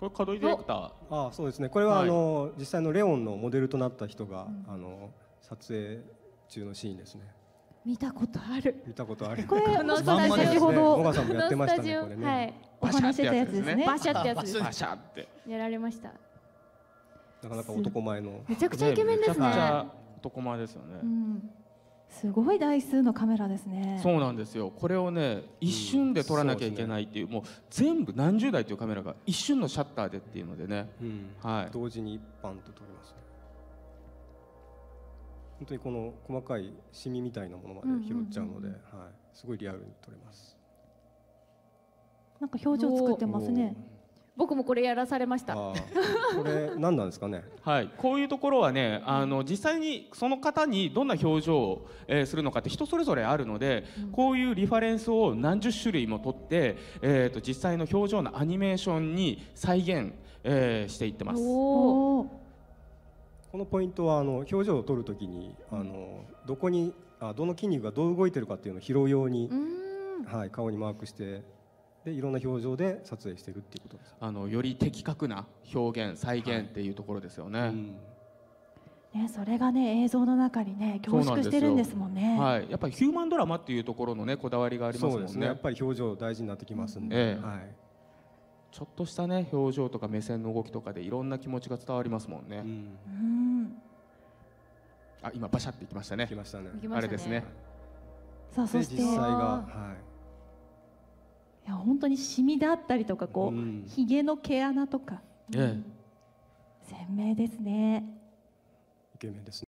これ角井ディレクターあそうですねこれは、はい、あの実際のレオンのモデルとなった人が、うん、あの撮影中のシーンですね見たことある見たことあるこれあのスタジオ先ほど野さんもやってましたねこれね、はい、お話してたやつですねバシャってやつですバシャってやられましたなかなか男前のめちゃくちゃイケメンですね男前ですよね、うんすごい台数のカメラですね。そうなんですよ。これをね、一瞬で撮らなきゃいけないっていう、うんうね、もう全部何十台というカメラが一瞬のシャッターでっていうのでね。うん、はい。同時に一般と撮ります、ね。本当にこの細かいシミみたいなものまで拾っちゃうので、はい。すごいリアルに撮れます。なんか表情作ってますね。僕もこれやらされました。これ何なんですかね。はい、こういうところはね、あの実際にその方にどんな表情を、えー、するのかって人それぞれあるので、うん、こういうリファレンスを何十種類も取って、えっ、ー、と実際の表情のアニメーションに再現、えー、していってます。このポイントはあの表情を取るときにあのどこにあどの筋肉がどう動いてるかっていうのを拾うように、はい、顔にマークしてでいろんな表情で撮影していくっていうことですあのより的確な表現再現っていうところですよね。はいうんね、それがね映像の中にね凝縮してるんですもんねはい、やっぱりヒューマンドラマっていうところのねこだわりがありますもんね、ね、やっぱり表情大事になってきますんで、ええ、はい、ちょっとしたね表情とか目線の動きとかでいろんな気持ちが伝わりますもんね、うん、あ今バシャっていきましたねきましたねあれですね、さあそして実際が、はい、や本当にシミだったりとかこうひげ、うん、の毛穴とか、ええ、鮮明ですねイケメンですね